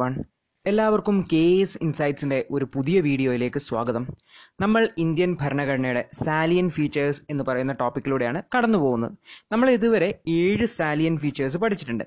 one എല്ലാവർക്കും K S ഇൻസൈറ്റ്സിൻ്റെ ഒരു പുതിയ വീഡിയോയിലേക്ക് സ്വാഗതം നമ്മൾ ഇന്ത്യൻ ഭരണഘടനയുടെ സാലിയൻ ഫീച്ചേഴ്സ് എന്ന് പറയുന്ന ടോപ്പിക്കിലൂടെയാണ് കടന്നു പോകുന്നത് നമ്മൾ ഇതുവരെ ഏഴ് സാലിയൻ ഫീച്ചേഴ്സ് പഠിച്ചിട്ടുണ്ട്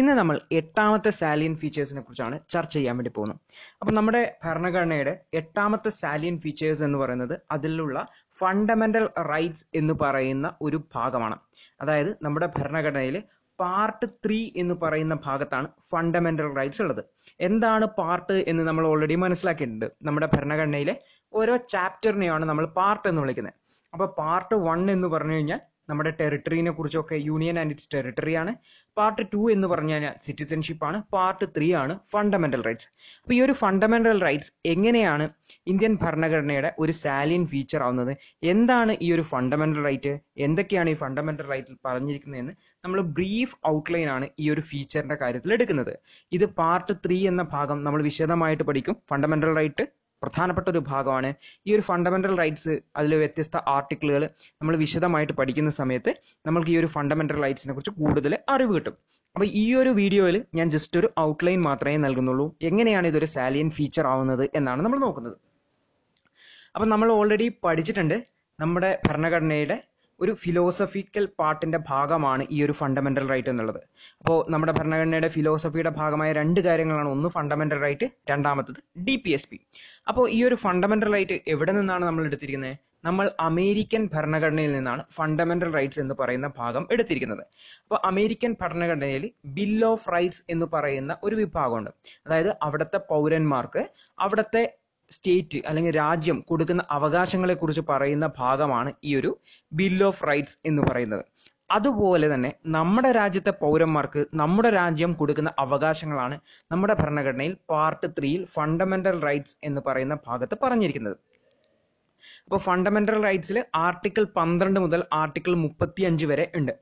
ഇന്ന് നമ്മൾ എട്ടാമത്തെ സാലിയൻ ഫീച്ചേഴ്സിനെ കുറിച്ചാണ് ചർച്ച ചെയ്യാൻ വേണ്ടി പോകുന്നത് അപ്പം നമ്മുടെ ഭരണഘടനയുടെ എട്ടാമത്തെ സാലിയൻ ഫീച്ചേഴ്സ് എന്ന് പറയുന്നത് അതിലുള്ള ഫണ്ടമെന്റൽ റൈറ്റ്സ് എന്ന് പറയുന്ന ഒരു ഭാഗമാണ് അതായത് നമ്മുടെ ഭരണഘടനയിൽ പാർട്ട് ത്രീ എന്ന് പറയുന്ന ഭാഗത്താണ് ഫണ്ടമെന്റൽ റൈറ്റ്സ് ഉള്ളത് എന്താണ് പാർട്ട് എന്ന് നമ്മൾ ഓൾറെഡി മനസ്സിലാക്കിയിട്ടുണ്ട് നമ്മുടെ ഭരണഘടനയിലെ ഓരോ ചാപ്റ്ററിനെയാണ് നമ്മൾ പാർട്ട് എന്ന് വിളിക്കുന്നത് അപ്പോൾ പാർട്ട് വൺ എന്ന് പറഞ്ഞു കഴിഞ്ഞാൽ നമ്മുടെ ടെറിട്ടറിനെ കുറിച്ചൊക്കെ യൂണിയൻ ആൻഡ് ഇറ്റ്സ് ടെറിട്ടറി ആണ് പാർട്ട് ടു എന്ന് പറഞ്ഞു കഴിഞ്ഞാൽ സിറ്റിസൺഷിപ്പ് ആണ് പാർട്ട് ത്രീ ആണ് ഫണ്ടമെന്റൽ റൈറ്റ്സ് അപ്പോൾ ഈ ഒരു ഫണ്ടമെന്റൽ റൈറ്റ്സ് എങ്ങനെയാണ് ഇന്ത്യൻ ഭരണഘടനയുടെ ഒരു സാലിയൻ ഫീച്ചർ ആവുന്നത് എന്താണ് ഈ ഒരു ഫണ്ടമെന്റൽ റൈറ്റ് എന്തൊക്കെയാണ് ഈ ഫണ്ടമെന്റൽ റൈറ്റിൽ പറഞ്ഞിരിക്കുന്നതെന്ന് നമ്മൾ ബ്രീഫ് ഔട്ട്ലൈൻ ആണ് ഈ ഒരു ഫീച്ചറിന്റെ കാര്യത്തിൽ എടുക്കുന്നത് ഇത് പാർട്ട് ത്രീ എന്ന ഭാഗം നമ്മൾ വിശദമായിട്ട് പഠിക്കും ഫണ്ടമെന്റൽ റൈറ്റ് പ്രധാനപ്പെട്ട ഒരു ഭാഗമാണ് ഈ ഒരു ഫണ്ടമെന്റൽ റൈറ്റ്സ് അതിൽ വ്യത്യസ്ത ആർട്ടിക്കിളുകൾ നമ്മൾ വിശദമായിട്ട് പഠിക്കുന്ന സമയത്ത് നമ്മൾക്ക് ഈ ഒരു ഫണ്ടമെന്റൽ റൈറ്റ്സിനെ കുറിച്ച് കൂടുതൽ അറിവ് കിട്ടും അപ്പോൾ ഈ ഒരു വീഡിയോയിൽ ഞാൻ ജസ്റ്റ് ഒരു ഔട്ട്ലൈൻ മാത്രമേ നൽകുന്നുള്ളൂ എങ്ങനെയാണ് ഇതൊരു സാലിയൻ ഫീച്ചർ ആവുന്നത് എന്നാണ് നമ്മൾ നോക്കുന്നത് അപ്പം നമ്മൾ ഓൾറെഡി പഠിച്ചിട്ടുണ്ട് നമ്മുടെ ഭരണഘടനയുടെ ഒരു ഫിലോസഫിക്കൽ പാർട്ടിൻ്റെ ഭാഗമാണ് ഈ ഒരു ഫണ്ടമെൻ്റൽ റൈറ്റ് എന്നുള്ളത് അപ്പോൾ നമ്മുടെ ഭരണഘടനയുടെ ഫിലോസഫിയുടെ ഭാഗമായ രണ്ട് കാര്യങ്ങളാണ് ഒന്ന് ഫണ്ടമെൻ്റൽ റൈറ്റ് രണ്ടാമത്തത് ഡി പി എസ് പി അപ്പോൾ ഈ ഒരു ഫണ്ടമെൻ്റൽ റൈറ്റ് എവിടെ നിന്നാണ് നമ്മൾ എടുത്തിരിക്കുന്നത് നമ്മൾ അമേരിക്കൻ ഭരണഘടനയിൽ നിന്നാണ് ഫണ്ടമെന്റൽ റൈറ്റ്സ് എന്ന് പറയുന്ന ഭാഗം എടുത്തിരിക്കുന്നത് അപ്പോൾ അമേരിക്കൻ ഭരണഘടനയിൽ ബിൽ ഓഫ് റൈറ്റ്സ് എന്ന് പറയുന്ന ഒരു വിഭാഗമുണ്ട് അതായത് അവിടുത്തെ പൗരന്മാർക്ക് അവിടുത്തെ സ്റ്റേറ്റ് അല്ലെങ്കിൽ രാജ്യം കൊടുക്കുന്ന അവകാശങ്ങളെ കുറിച്ച് പറയുന്ന ഭാഗമാണ് ഈ ഒരു ബിൽ ഓഫ് റൈറ്റ്സ് എന്ന് പറയുന്നത് അതുപോലെ തന്നെ നമ്മുടെ രാജ്യത്തെ പൗരന്മാർക്ക് നമ്മുടെ രാജ്യം കൊടുക്കുന്ന അവകാശങ്ങളാണ് നമ്മുടെ ഭരണഘടനയിൽ പാർട്ട് ത്രീയിൽ ഫണ്ടമെന്റൽ റൈറ്റ്സ് എന്ന് പറയുന്ന ഭാഗത്ത് പറഞ്ഞിരിക്കുന്നത് അപ്പോൾ ഫണ്ടമെന്റൽ റൈറ്റ്സിൽ ആർട്ടിക്കിൾ പന്ത്രണ്ട് മുതൽ ആർട്ടിക്കിൾ മുപ്പത്തി അഞ്ച് വരെ ഉണ്ട്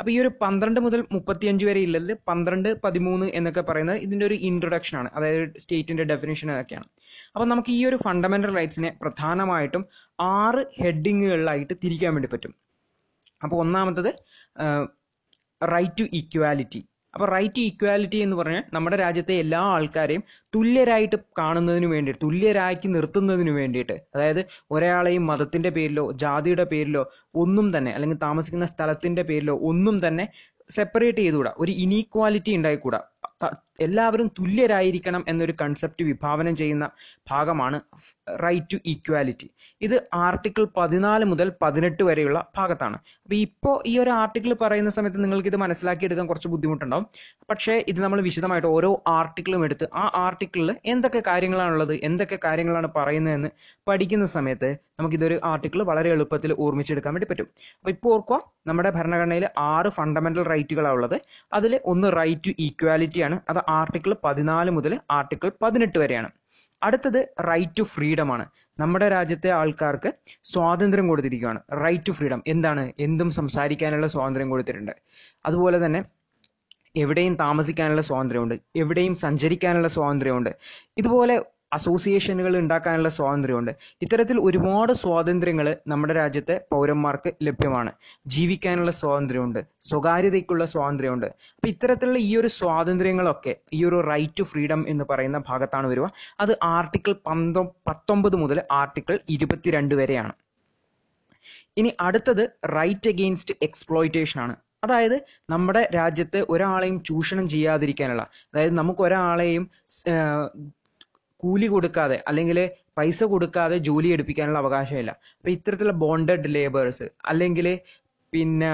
അപ്പോൾ ഈ ഒരു പന്ത്രണ്ട് മുതൽ മുപ്പത്തിയഞ്ച് വരെ ഇല്ലത് പന്ത്രണ്ട് പതിമൂന്ന് എന്നൊക്കെ പറയുന്നത് ഇതിന്റെ ഒരു ഇൻട്രൊഡക്ഷൻ ആണ് അതായത് സ്റ്റേറ്റിന്റെ ഡെഫിനേഷൻ അതൊക്കെയാണ് അപ്പോൾ നമുക്ക് ഈ ഒരു ഫണ്ടമെന്റൽ റൈറ്റ്സിനെ പ്രധാനമായിട്ടും ആറ് ഹെഡിങ്ങുകളിലായിട്ട് തിരിക്കാൻ വേണ്ടി പറ്റും അപ്പോൾ ഒന്നാമത്തത് റൈറ്റ് ടു ഇക്വാലിറ്റി അപ്പോൾ റൈറ്റ് ടു എന്ന് പറഞ്ഞാൽ നമ്മുടെ രാജ്യത്തെ എല്ലാ ആൾക്കാരെയും തുല്യരായിട്ട് കാണുന്നതിന് വേണ്ടിയിട്ട് തുല്യരാക്കി നിർത്തുന്നതിന് വേണ്ടിയിട്ട് അതായത് ഒരാളെയും മതത്തിന്റെ പേരിലോ ജാതിയുടെ പേരിലോ ഒന്നും തന്നെ അല്ലെങ്കിൽ താമസിക്കുന്ന സ്ഥലത്തിന്റെ പേരിലോ ഒന്നും തന്നെ സെപ്പറേറ്റ് ചെയ്തുകൂടാ ഒരു ഇനീക്വാലിറ്റി ഉണ്ടായിക്കൂടാ എല്ലാവരും തുല്യരായിരിക്കണം എന്നൊരു കൺസെപ്റ്റ് വിഭാവനം ചെയ്യുന്ന ഭാഗമാണ് റൈറ്റ് ടു ഈക്വാലിറ്റി ഇത് ആർട്ടിക്കിൾ പതിനാല് മുതൽ പതിനെട്ട് വരെയുള്ള ഭാഗത്താണ് അപ്പോൾ ഇപ്പോൾ ഈ ഒരു ആർട്ടിക്കിൾ പറയുന്ന സമയത്ത് നിങ്ങൾക്ക് ഇത് മനസ്സിലാക്കിയെടുക്കാൻ കുറച്ച് ബുദ്ധിമുട്ടുണ്ടാവും പക്ഷേ ഇത് നമ്മൾ വിശദമായിട്ട് ഓരോ ആർട്ടിക്കിളും എടുത്ത് ആ ആർട്ടിക്കിളിൽ എന്തൊക്കെ കാര്യങ്ങളാണുള്ളത് എന്തൊക്കെ കാര്യങ്ങളാണ് പറയുന്നതെന്ന് പഠിക്കുന്ന സമയത്ത് നമുക്കിതൊരു ആർട്ടിക്കിൾ വളരെ എളുപ്പത്തിൽ ഓർമ്മിച്ചെടുക്കാൻ വേണ്ടി പറ്റും അപ്പോൾ ഇപ്പോൾ ഓർക്കുക നമ്മുടെ ഭരണഘടനയിൽ ആറ് ഫണ്ടമെന്റൽ റൈറ്റുകളാണ് ഉള്ളത് അതിൽ ഒന്ന് റൈറ്റ് ടു ഈക്വാലിറ്റി ആണ് അത് ആർട്ടിക്കിൾ പതിനാല് മുതൽ ആർട്ടിക്കിൾ പതിനെട്ട് വരെയാണ് അടുത്തത് റൈറ്റ് ടു ഫ്രീഡം ആണ് നമ്മുടെ രാജ്യത്തെ ആൾക്കാർക്ക് സ്വാതന്ത്ര്യം കൊടുത്തിരിക്കുകയാണ് റൈറ്റ് ടു ഫ്രീഡം എന്താണ് എന്തും സംസാരിക്കാനുള്ള സ്വാതന്ത്ര്യം കൊടുത്തിട്ടുണ്ട് അതുപോലെ തന്നെ എവിടെയും താമസിക്കാനുള്ള സ്വാതന്ത്ര്യമുണ്ട് എവിടെയും സഞ്ചരിക്കാനുള്ള സ്വാതന്ത്ര്യമുണ്ട് ഇതുപോലെ അസോസിയേഷനുകൾ ഉണ്ടാക്കാനുള്ള സ്വാതന്ത്ര്യമുണ്ട് ഇത്തരത്തിൽ ഒരുപാട് സ്വാതന്ത്ര്യങ്ങൾ നമ്മുടെ രാജ്യത്തെ പൗരന്മാർക്ക് ലഭ്യമാണ് ജീവിക്കാനുള്ള സ്വാതന്ത്ര്യമുണ്ട് സ്വകാര്യതയ്ക്കുള്ള സ്വാതന്ത്ര്യമുണ്ട് അപ്പം ഇത്തരത്തിലുള്ള ഈ ഒരു സ്വാതന്ത്ര്യങ്ങളൊക്കെ ഈ ഒരു റൈറ്റ് ടു ഫ്രീഡം എന്ന് പറയുന്ന ഭാഗത്താണ് വരിക അത് ആർട്ടിക്കിൾ പന്തൊ പത്തൊമ്പത് മുതൽ ആർട്ടിക്കിൾ ഇരുപത്തിരണ്ട് വരെയാണ് ഇനി അടുത്തത് റൈറ്റ് അഗെയിൻസ്റ്റ് എക്സ്പ്ലോയിറ്റേഷൻ ആണ് അതായത് നമ്മുടെ രാജ്യത്ത് ഒരാളെയും ചൂഷണം ചെയ്യാതിരിക്കാനുള്ള അതായത് നമുക്ക് ഒരാളെയും കൂലി കൊടുക്കാതെ അല്ലെങ്കിൽ പൈസ കൊടുക്കാതെ ജോലി എടുപ്പിക്കാനുള്ള അവകാശമില്ല അപ്പോൾ ഇത്തരത്തിലുള്ള ബോണ്ടഡ് ലേബേഴ്സ് അല്ലെങ്കിൽ പിന്നെ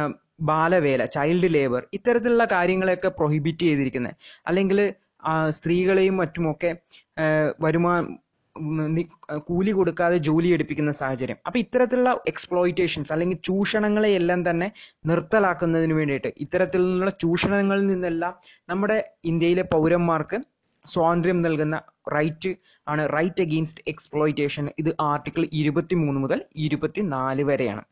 ബാലവേല ചൈൽഡ് ലേബർ ഇത്തരത്തിലുള്ള കാര്യങ്ങളെയൊക്കെ പ്രൊഹിബിറ്റ് ചെയ്തിരിക്കുന്നത് അല്ലെങ്കിൽ സ്ത്രീകളെയും മറ്റുമൊക്കെ വരുമാ കൂലി കൊടുക്കാതെ ജോലി എടുപ്പിക്കുന്ന സാഹചര്യം അപ്പൊ ഇത്തരത്തിലുള്ള എക്സ്പ്ലോയിറ്റേഷൻസ് അല്ലെങ്കിൽ ചൂഷണങ്ങളെ എല്ലാം തന്നെ നിർത്തലാക്കുന്നതിന് വേണ്ടിയിട്ട് ഇത്തരത്തിലുള്ള ചൂഷണങ്ങളിൽ നിന്നെല്ലാം നമ്മുടെ ഇന്ത്യയിലെ പൗരന്മാർക്ക് സ്വാതന്ത്ര്യം നൽകുന്ന റൈറ്റ് ആണ് റൈറ്റ് അഗെയിൻസ്റ്റ് എക്സ്പ്ലോയിറ്റേഷൻ ഇത് ആർട്ടിക്കിൾ ഇരുപത്തി മൂന്ന് മുതൽ ഇരുപത്തി നാല് വരെയാണ്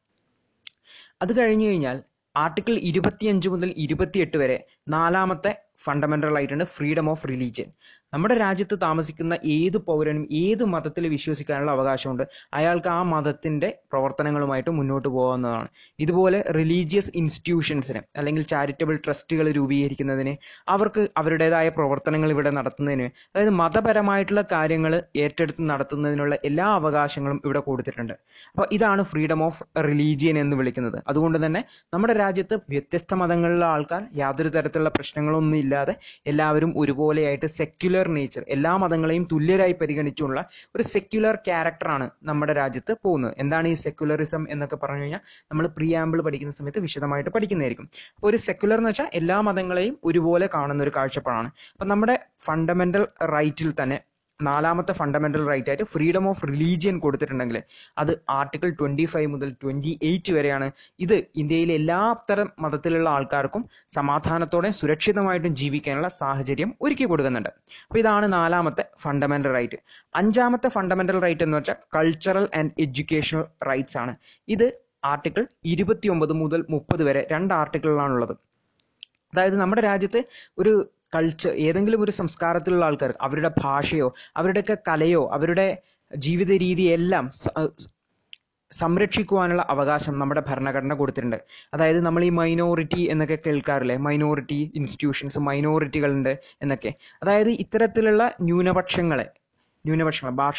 അത് കഴിഞ്ഞു കഴിഞ്ഞാൽ ആർട്ടിക്കിൾ ഇരുപത്തിയഞ്ച് മുതൽ ഇരുപത്തിയെട്ട് വരെ നാലാമത്തെ ഫണ്ടമെന്റൽ ആയിട്ടാണ് ഫ്രീഡം ഓഫ് റിലീജിയൻ നമ്മുടെ രാജ്യത്ത് താമസിക്കുന്ന ഏത് പൗരനും ഏത് മതത്തിൽ വിശ്വസിക്കാനുള്ള അവകാശമുണ്ട് അയാൾക്ക് ആ മതത്തിന്റെ പ്രവർത്തനങ്ങളുമായിട്ട് മുന്നോട്ട് പോകാവുന്നതാണ് ഇതുപോലെ റിലീജിയസ് ഇൻസ്റ്റിറ്റ്യൂഷൻസിന് അല്ലെങ്കിൽ ചാരിറ്റബിൾ ട്രസ്റ്റുകൾ രൂപീകരിക്കുന്നതിന് അവർക്ക് അവരുടേതായ പ്രവർത്തനങ്ങൾ ഇവിടെ നടത്തുന്നതിന് അതായത് മതപരമായിട്ടുള്ള കാര്യങ്ങൾ ഏറ്റെടുത്ത് നടത്തുന്നതിനുള്ള എല്ലാ അവകാശങ്ങളും ഇവിടെ കൊടുത്തിട്ടുണ്ട് അപ്പോൾ ഇതാണ് ഫ്രീഡം ഓഫ് റിലീജിയൻ എന്ന് വിളിക്കുന്നത് അതുകൊണ്ട് തന്നെ നമ്മുടെ രാജ്യത്ത് വ്യത്യസ്ത മതങ്ങളിലുള്ള ആൾക്കാർ യാതൊരു തരത്തിലുള്ള പ്രശ്നങ്ങളൊന്നും ഇല്ലാതെ എല്ലാവരും ഒരുപോലെയായിട്ട് സെക്യുലർ നേച്ചർ എല്ലാ മതങ്ങളെയും തുല്യരായി പരിഗണിച്ചുള്ള ഒരു സെക്യുലർ ക്യാരക്ടറാണ് നമ്മുടെ രാജ്യത്ത് പോകുന്നത് എന്താണ് ഈ സെക്യുലറിസം എന്നൊക്കെ പറഞ്ഞു കഴിഞ്ഞാൽ നമ്മൾ പ്രിയാമ്പിൾ പഠിക്കുന്ന സമയത്ത് വിശദമായിട്ട് പഠിക്കുന്നതായിരിക്കും അപ്പോൾ ഒരു സെക്യുലർ എന്ന് വെച്ചാൽ എല്ലാ മതങ്ങളെയും ഒരുപോലെ കാണുന്ന ഒരു കാഴ്ചപ്പാടാണ് അപ്പം നമ്മുടെ ഫണ്ടമെന്റൽ റൈറ്റിൽ തന്നെ നാലാമത്തെ ഫണ്ടമെന്റൽ റൈറ്റ് ആയിട്ട് ഫ്രീഡം ഓഫ് റിലീജിയൻ കൊടുത്തിട്ടുണ്ടെങ്കിൽ അത് ആർട്ടിക്കിൾ ട്വന്റി ഫൈവ് മുതൽ ട്വന്റി എയ്റ്റ് വരെയാണ് ഇത് ഇന്ത്യയിലെ എല്ലാ തരം മതത്തിലുള്ള ആൾക്കാർക്കും സമാധാനത്തോടെ സുരക്ഷിതമായിട്ടും ജീവിക്കാനുള്ള സാഹചര്യം ഒരുക്കി കൊടുക്കുന്നുണ്ട് അപ്പോൾ ഇതാണ് നാലാമത്തെ ഫണ്ടമെന്റൽ റൈറ്റ് അഞ്ചാമത്തെ ഫണ്ടമെന്റൽ റൈറ്റ് എന്ന് വെച്ചാൽ കൾച്ചറൽ ആൻഡ് എഡ്യൂക്കേഷണൽ റൈറ്റ്സ് ആണ് ഇത് ആർട്ടിക്കിൾ ഇരുപത്തി ഒമ്പത് മുതൽ മുപ്പത് വരെ രണ്ട് ആർട്ടിക്കിളിലാണുള്ളത് അതായത് നമ്മുടെ രാജ്യത്ത് ഒരു കൾച്ചർ ഏതെങ്കിലും ഒരു സംസ്കാരത്തിലുള്ള ആൾക്കാർ അവരുടെ ഭാഷയോ അവരുടെയൊക്കെ കലയോ അവരുടെ ജീവിത രീതിയെല്ലാം സംരക്ഷിക്കുവാനുള്ള അവകാശം നമ്മുടെ ഭരണഘടന കൊടുത്തിട്ടുണ്ട് അതായത് നമ്മൾ ഈ മൈനോറിറ്റി എന്നൊക്കെ കേൾക്കാറില്ലേ മൈനോറിറ്റി ഇൻസ്റ്റിറ്റ്യൂഷൻസ് മൈനോറിറ്റികളുണ്ട് എന്നൊക്കെ അതായത് ഇത്തരത്തിലുള്ള ന്യൂനപക്ഷങ്ങളെ ന്യൂനപക്ഷങ്ങൾ ഭാഷ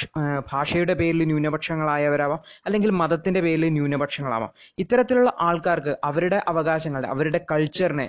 ഭാഷയുടെ പേരിൽ ന്യൂനപക്ഷങ്ങളായവരാവാം അല്ലെങ്കിൽ മതത്തിൻ്റെ പേരിൽ ന്യൂനപക്ഷങ്ങളാവാം ഇത്തരത്തിലുള്ള ആൾക്കാർക്ക് അവരുടെ അവകാശങ്ങളെ അവരുടെ കൾച്ചറിനെ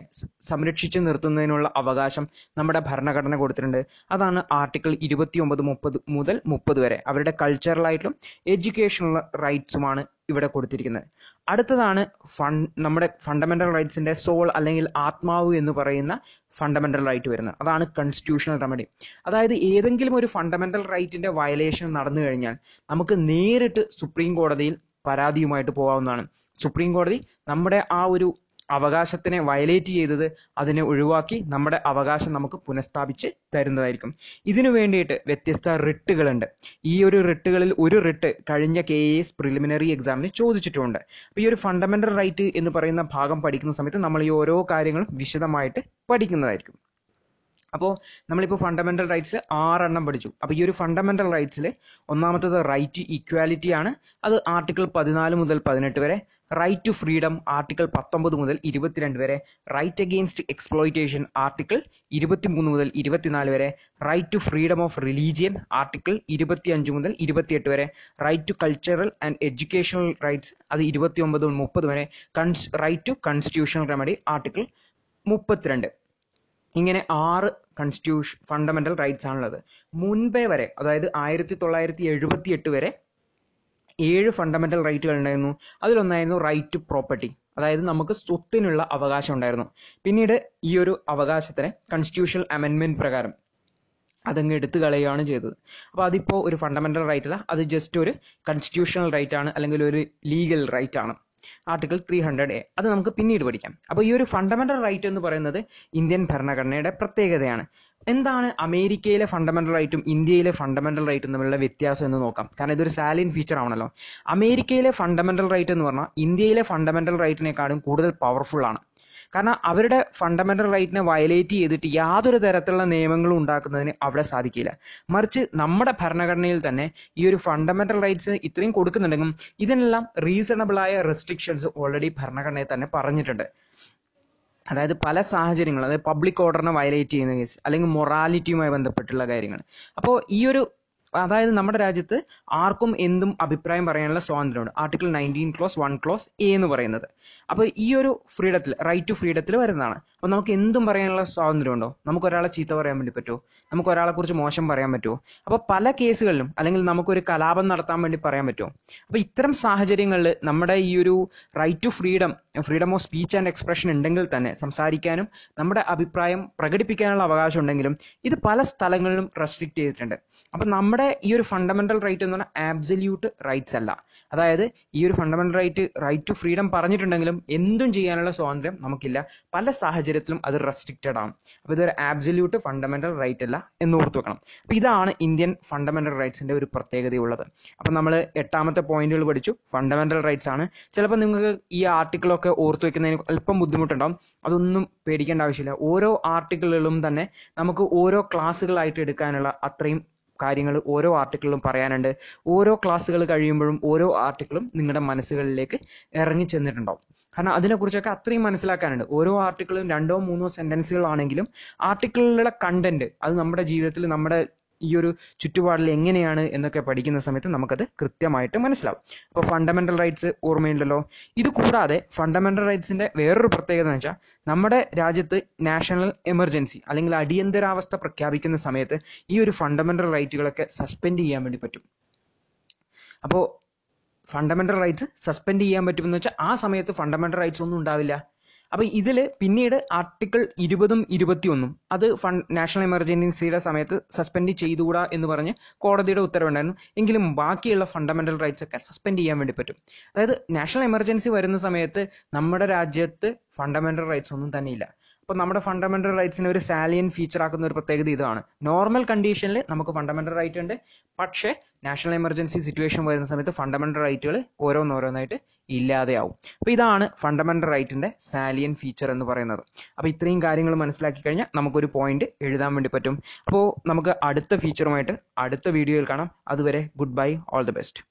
സംരക്ഷിച്ചു നിർത്തുന്നതിനുള്ള അവകാശം നമ്മുടെ ഭരണഘടന കൊടുത്തിട്ടുണ്ട് അതാണ് ആർട്ടിക്കിൾ ഇരുപത്തി ഒമ്പത് മുപ്പത് മുതൽ മുപ്പത് വരെ അവരുടെ കൾച്ചറലായിട്ടും എഡ്യൂക്കേഷണൽ റൈറ്റ്സുമാണ് ഇവിടെ കൊടുത്തിരിക്കുന്നത് അടുത്തതാണ് ഫണ്ട് നമ്മുടെ ഫണ്ടമെന്റൽ റൈറ്റ്സിന്റെ സോൾ അല്ലെങ്കിൽ ആത്മാവ് എന്ന് പറയുന്ന ഫണ്ടമെന്റൽ റൈറ്റ് വരുന്നത് അതാണ് കൺസ്റ്റിറ്റ്യൂഷണൽ റെമഡി അതായത് ഏതെങ്കിലും ഒരു ഫണ്ടമെന്റൽ റൈറ്റിന്റെ വയലേഷൻ നടന്നു കഴിഞ്ഞാൽ നമുക്ക് നേരിട്ട് സുപ്രീം കോടതിയിൽ പരാതിയുമായിട്ട് പോകാവുന്നതാണ് സുപ്രീം കോടതി നമ്മുടെ ആ ഒരു അവകാശത്തിനെ വയലേറ്റ് ചെയ്തത് അതിനെ ഒഴിവാക്കി നമ്മുടെ അവകാശം നമുക്ക് പുനഃസ്ഥാപിച്ച് തരുന്നതായിരിക്കും ഇതിനു വേണ്ടിയിട്ട് വ്യത്യസ്ത റിട്ടുകളുണ്ട് ഈ ഒരു റിട്ടുകളിൽ ഒരു റിട്ട് കഴിഞ്ഞ കെ എസ് പ്രിലിമിനറി എക്സാമിന് ചോദിച്ചിട്ടുണ്ട് അപ്പോൾ ഈ ഒരു ഫണ്ടമെന്റൽ റൈറ്റ് എന്ന് പറയുന്ന ഭാഗം പഠിക്കുന്ന സമയത്ത് നമ്മൾ ഈ ഓരോ കാര്യങ്ങളും വിശദമായിട്ട് പഠിക്കുന്നതായിരിക്കും അപ്പോൾ നമ്മളിപ്പോൾ ഫണ്ടമെന്റൽ റൈറ്റ്സിൽ ആറെണ്ണം പഠിച്ചു അപ്പോൾ ഈ ഒരു ഫണ്ടമെന്റൽ റൈറ്റ്സിൽ ഒന്നാമത്തത് റൈറ്റ് ടു ഇക്വാലിറ്റി ആണ് അത് ആർട്ടിക്കിൾ പതിനാല് മുതൽ പതിനെട്ട് വരെ റൈറ്റ് ടു ഫ്രീഡം ആർട്ടിക്കിൾ പത്തൊമ്പത് മുതൽ ഇരുപത്തിരണ്ട് വരെ റൈറ്റ് അഗെയിൻസ്റ്റ് എക്സ്പ്ലോയിറ്റേഷൻ ആർട്ടിക്കിൾ ഇരുപത്തിമൂന്ന് മുതൽ ഇരുപത്തിനാല് വരെ right to freedom of religion article ഇരുപത്തിയഞ്ച് മുതൽ ഇരുപത്തിയെട്ട് വരെ right to cultural and educational rights അത് ഇരുപത്തിയൊമ്പത് മുപ്പത് വരെ cons right to constitutional remedy article മുപ്പത്തിരണ്ട് ഇങ്ങനെ ആറ് കൺസ്റ്റിറ്റ്യൂഷൻ ഫണ്ടമെന്റൽ റൈറ്റ്സ് ആണുള്ളത് മുൻപേ വരെ അതായത് ആയിരത്തി തൊള്ളായിരത്തി എഴുപത്തി എട്ട് വരെ ഏഴ് ഫണ്ടമെന്റൽ റൈറ്റുകൾ ഉണ്ടായിരുന്നു അതിലൊന്നായിരുന്നു റൈറ്റ് ടു പ്രോപ്പർട്ടി അതായത് നമുക്ക് സ്വത്തിനുള്ള അവകാശം ഉണ്ടായിരുന്നു പിന്നീട് ഈ ഒരു അവകാശത്തിന് കൺസ്റ്റിറ്റ്യൂഷണൽ അമെൻമെന്റ് പ്രകാരം അതങ്ങ് എടുത്തു കളയുകയാണ് ചെയ്തത് അപ്പോൾ അതിപ്പോൾ ഒരു ഫണ്ടമെന്റൽ റൈറ്റ് അല്ല അത് ജസ്റ്റ് ഒരു കൺസ്റ്റിറ്റ്യൂഷണൽ റൈറ്റ് ആണ് അല്ലെങ്കിൽ ഒരു ലീഗൽ റൈറ്റ് ആണ് ആർട്ടിക്കിൾ ത്രീ ഹൺഡ്രഡ് എ അത് നമുക്ക് പിന്നീട് പഠിക്കാം അപ്പോൾ ഈ ഒരു ഫണ്ടമെന്റൽ റൈറ്റ് എന്ന് പറയുന്നത് ഇന്ത്യൻ ഭരണഘടനയുടെ പ്രത്യേകതയാണ് എന്താണ് അമേരിക്കയിലെ ഫണ്ടമെന്റൽ റൈറ്റും ഇന്ത്യയിലെ ഫണ്ടമെന്റൽ റൈറ്റും തമ്മിലുള്ള വ്യത്യാസം എന്ന് നോക്കാം കാരണം ഇതൊരു സാലിൻ ഫീച്ചർ ആണല്ലോ അമേരിക്കയിലെ ഫണ്ടമെന്റൽ റൈറ്റ് എന്ന് പറഞ്ഞാൽ ഇന്ത്യയിലെ ഫണ്ടമെന്റൽ റൈറ്റിനെക്കാളും കൂടുതൽ പവർഫുൾ ആണ് കാരണം അവരുടെ ഫണ്ടമെന്റൽ റൈറ്റിനെ വയലേറ്റ് ചെയ്തിട്ട് യാതൊരു തരത്തിലുള്ള നിയമങ്ങളും ഉണ്ടാക്കുന്നതിന് അവിടെ സാധിക്കില്ല മറിച്ച് നമ്മുടെ ഭരണഘടനയിൽ തന്നെ ഈ ഒരു ഫണ്ടമെന്റൽ റൈറ്റ്സ് ഇത്രയും കൊടുക്കുന്നുണ്ടെങ്കിലും ഇതിനെല്ലാം റീസണബിളായ റെസ്ട്രിക്ഷൻസ് ഓൾറെഡി ഭരണഘടനയിൽ തന്നെ പറഞ്ഞിട്ടുണ്ട് അതായത് പല സാഹചര്യങ്ങൾ അതായത് പബ്ലിക് ഓർഡറിനെ വയലേറ്റ് ചെയ്യുന്ന കേസ് അല്ലെങ്കിൽ മൊറാലിറ്റിയുമായി ബന്ധപ്പെട്ടുള്ള കാര്യങ്ങൾ അപ്പോൾ ഈ ഒരു അതായത് നമ്മുടെ രാജ്യത്ത് ആർക്കും എന്തും അഭിപ്രായം പറയാനുള്ള സ്വാതന്ത്ര്യമുണ്ട് article nineteen clause one clause A എന്ന് പറയുന്നത് അപ്പോൾ ഈ ഒരു ഫ്രീഡത്തിൽ റൈറ്റ് ടു ഫ്രീഡത്തിൽ വരുന്നതാണ് അപ്പോൾ നമുക്ക് എന്തും പറയാനുള്ള സ്വാതന്ത്ര്യമുണ്ടോ നമുക്ക് ഒരാളെ ചീത്ത പറയാൻ വേണ്ടി പറ്റുമോ നമുക്ക് ഒരാളെ കുറിച്ച് മോശം പറയാൻ പറ്റുമോ അപ്പോൾ പല കേസുകളിലും അല്ലെങ്കിൽ നമുക്കൊരു കലാപം നടത്താൻ വേണ്ടി പറയാൻ പറ്റുമോ അപ്പോൾ ഇത്തരം സാഹചര്യങ്ങളിൽ നമ്മുടെ ഈ ഒരു right to freedom freedom of speech and expression ഉണ്ടെങ്കിൽ തന്നെ സംസാരിക്കാനും നമ്മുടെ അഭിപ്രായം പ്രകടിപ്പിക്കാനുള്ള അവകാശം ഉണ്ടെങ്കിലും ഇത് പല സ്ഥലങ്ങളിലും റെസ്ട്രിക്ട് ചെയ്തിട്ടുണ്ട് അപ്പം നമ്മുടെ ഈ ഒരു ഫണ്ടമെന്റൽ റൈറ്റ് എന്ന് പറഞ്ഞാൽ ആബ്സല്യൂട്ട് റൈറ്റ്സ് അല്ല അതായത് ഈ ഒരു fundamental right right to freedom പറഞ്ഞിട്ടുണ്ടെങ്കിലും എന്തും ചെയ്യാനുള്ള സ്വാതന്ത്ര്യം നമുക്കില്ല പല സാഹചര്യത്തിലും അത് റെസ്ട്രിക്റ്റഡ് ആണ് അപ്പോൾ ഇതൊരു ആബ്സല്യൂട്ട് ഫണ്ടമെന്റൽ റൈറ്റ് അല്ല എന്ന് ഓർത്ത് വെക്കണം അപ്പോൾ ഇതാണ് ഇന്ത്യൻ ഫണ്ടമെന്റൽ റൈറ്റ്സിന്റെ ഒരു പ്രത്യേകതയുള്ളത് അപ്പം നമ്മൾ എട്ടാമത്തെ പോയിന്റുകൾ പഠിച്ചു ഫണ്ടമെന്റൽ റൈറ്റ്സ് ആണ് ചിലപ്പോൾ നിങ്ങൾക്ക് ഈ ആർട്ടിക്കിൾ ഒക്കെ ഓർത്തു വെക്കുന്നതിന് അല്പം ബുദ്ധിമുട്ടുണ്ടാകും അതൊന്നും പേടിക്കേണ്ട ആവശ്യമില്ല ഓരോ ആർട്ടിക്കിളുകളും തന്നെ നമുക്ക് ഓരോ ക്ലാസ്സുകളായിട്ട് എടുക്കാനുള്ള അത്രയും കാര്യങ്ങൾ ഓരോ ആർട്ടിക്കിളും പറയാനുണ്ട് ഓരോ ക്ലാസ്സുകൾ കഴിയുമ്പോഴും ഓരോ ആർട്ടിക്കിളും നിങ്ങളുടെ മനസ്സുകളിലേക്ക് ഇറങ്ങി ചെന്നിട്ടുണ്ടാവും കാരണം അതിനെക്കുറിച്ചൊക്കെ അത്രയും മനസ്സിലാക്കാനുണ്ട് ഓരോ ആർട്ടിക്കിളും രണ്ടോ മൂന്നോ സെൻറ്റൻസുകളാണെങ്കിലും ആർട്ടിക്കിളിലുള്ള കണ്ടന്റ് അത് നമ്മുടെ ജീവിതത്തിൽ നമ്മുടെ ഈ ഒരു ചുറ്റുപാടിൽ എങ്ങനെയാണ് എന്നൊക്കെ പഠിക്കുന്ന സമയത്ത് നമുക്കത് കൃത്യമായിട്ട് മനസ്സിലാവും അപ്പോൾ ഫണ്ടമെന്റൽ റൈറ്റ്സ് ഓർമ്മയുണ്ടല്ലോ ഇത് കൂടാതെ ഫണ്ടമെന്റൽ റൈറ്റ്സിന്റെ വേറൊരു പ്രത്യേകത എന്ന് വെച്ചാൽ നമ്മുടെ രാജ്യത്ത് നാഷണൽ എമർജൻസി അല്ലെങ്കിൽ അടിയന്തരാവസ്ഥ പ്രഖ്യാപിക്കുന്ന സമയത്ത് ഈ ഒരു ഫണ്ടമെന്റൽ റൈറ്റുകളൊക്കെ സസ്പെൻഡ് ചെയ്യാൻ വേണ്ടി പറ്റും അപ്പോൾ ഫണ്ടമെന്റൽ റൈറ്റ്സ് സസ്പെൻഡ് ചെയ്യാൻ പറ്റുമെന്ന് വെച്ചാൽ ആ സമയത്ത് ഫണ്ടമെന്റൽ റൈറ്റ്സ് ഒന്നും ഉണ്ടാവില്ല അപ്പോൾ ഇതില് പിന്നീട് ആർട്ടിക്കിൾ ഇരുപതും ഇരുപത്തിയൊന്നും അത് ഫണ്ട് നാഷണൽ എമർജൻസിയുടെ സമയത്ത് സസ്പെൻഡ് ചെയ്തുകൂടാ എന്ന് പറഞ്ഞ് കോടതിയുടെ ഉത്തരവുണ്ടായിരുന്നു എങ്കിലും ബാക്കിയുള്ള ഫണ്ടമെന്റൽ റൈറ്റ്സ് ഒക്കെ സസ്പെൻഡ് ചെയ്യാൻ വേണ്ടി പറ്റും അതായത് നാഷണൽ എമർജൻസി വരുന്ന സമയത്ത് നമ്മുടെ രാജ്യത്ത് ഫണ്ടമെന്റൽ റൈറ്റ്സ് ഒന്നും തന്നെയില്ല അപ്പോൾ നമ്മുടെ ഫണ്ടമെന്റൽ റൈറ്റ്സിനെ ഒരു സാലിയൻ ഫീച്ചർ ആക്കുന്ന ഒരു പ്രത്യേകത ഇതാണ് നോർമൽ കണ്ടീഷനിൽ നമുക്ക് ഫണ്ടമെന്റൽ റൈറ്റ് ഉണ്ട് പക്ഷേ നാഷണൽ എമർജൻസി സിറ്റുവേഷൻ വരുന്ന സമയത്ത് ഫണ്ടമെന്റൽ റൈറ്റുകൾ ഓരോന്നോരോന്നായിട്ട് ഇല്ലാതെയാവും അപ്പോൾ ഇതാണ് ഫണ്ടമെന്റൽ റൈറ്റിന്റെ സാലിയൻ ഫീച്ചർ എന്ന് പറയുന്നത് അപ്പോൾ ഇത്രയും കാര്യങ്ങൾ മനസ്സിലാക്കി കഴിഞ്ഞാൽ നമുക്കൊരു പോയിന്റ് എഴുതാൻ വേണ്ടി പറ്റും അപ്പോൾ നമുക്ക് അടുത്ത ഫീച്ചറുമായിട്ട് അടുത്ത വീഡിയോയിൽ കാണാം അതുവരെ good bye all the best